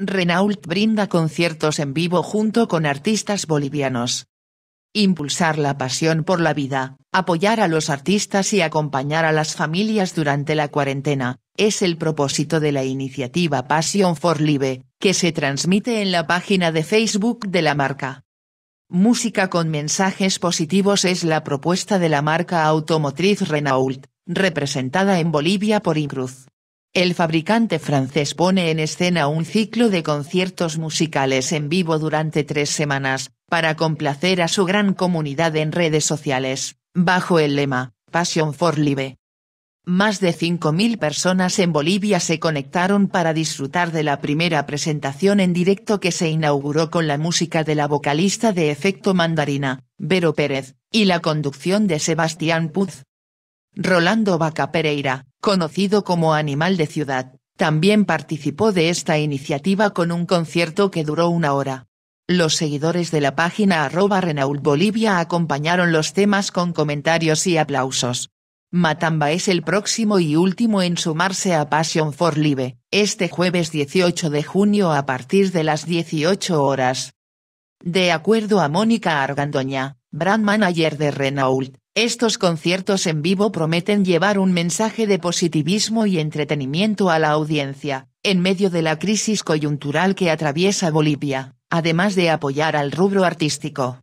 Renault brinda conciertos en vivo junto con artistas bolivianos. Impulsar la pasión por la vida, apoyar a los artistas y acompañar a las familias durante la cuarentena, es el propósito de la iniciativa Passion for Live, que se transmite en la página de Facebook de la marca. Música con mensajes positivos es la propuesta de la marca automotriz Renault, representada en Bolivia por Incruz. El fabricante francés pone en escena un ciclo de conciertos musicales en vivo durante tres semanas, para complacer a su gran comunidad en redes sociales, bajo el lema, Passion for Live. Más de 5.000 personas en Bolivia se conectaron para disfrutar de la primera presentación en directo que se inauguró con la música de la vocalista de efecto mandarina, Vero Pérez, y la conducción de Sebastián Puz. Rolando Vaca Pereira, conocido como Animal de Ciudad, también participó de esta iniciativa con un concierto que duró una hora. Los seguidores de la página arroba Renault Bolivia acompañaron los temas con comentarios y aplausos. Matamba es el próximo y último en sumarse a Passion for Live, este jueves 18 de junio a partir de las 18 horas. De acuerdo a Mónica Argandoña, brand manager de Renault, estos conciertos en vivo prometen llevar un mensaje de positivismo y entretenimiento a la audiencia, en medio de la crisis coyuntural que atraviesa Bolivia, además de apoyar al rubro artístico.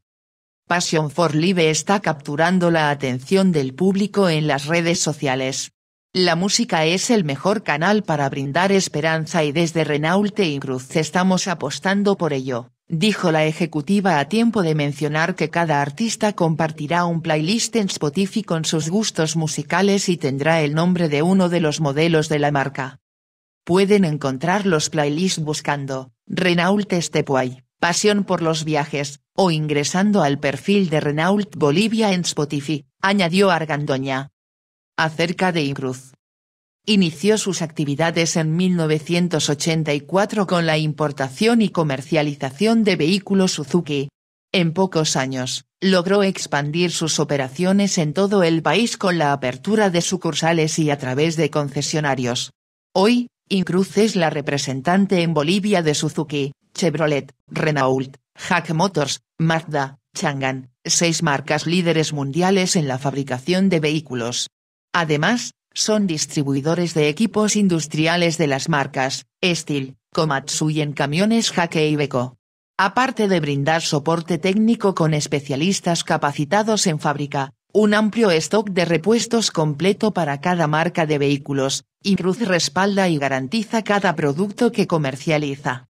Passion for Live está capturando la atención del público en las redes sociales. La música es el mejor canal para brindar esperanza y desde Renault Cruz estamos apostando por ello. Dijo la ejecutiva a tiempo de mencionar que cada artista compartirá un playlist en Spotify con sus gustos musicales y tendrá el nombre de uno de los modelos de la marca. Pueden encontrar los playlists buscando, Renault Estepuay, Pasión por los Viajes, o ingresando al perfil de Renault Bolivia en Spotify, añadió Argandoña. Acerca de Incruz, Inició sus actividades en 1984 con la importación y comercialización de vehículos Suzuki. En pocos años, logró expandir sus operaciones en todo el país con la apertura de sucursales y a través de concesionarios. Hoy, Incruz es la representante en Bolivia de Suzuki, Chevrolet, Renault, Hack Motors, Mazda, Changan, seis marcas líderes mundiales en la fabricación de vehículos. Además, son distribuidores de equipos industriales de las marcas, Estil, Komatsu y en camiones Hake y Beko. Aparte de brindar soporte técnico con especialistas capacitados en fábrica, un amplio stock de repuestos completo para cada marca de vehículos, Incruz respalda y garantiza cada producto que comercializa.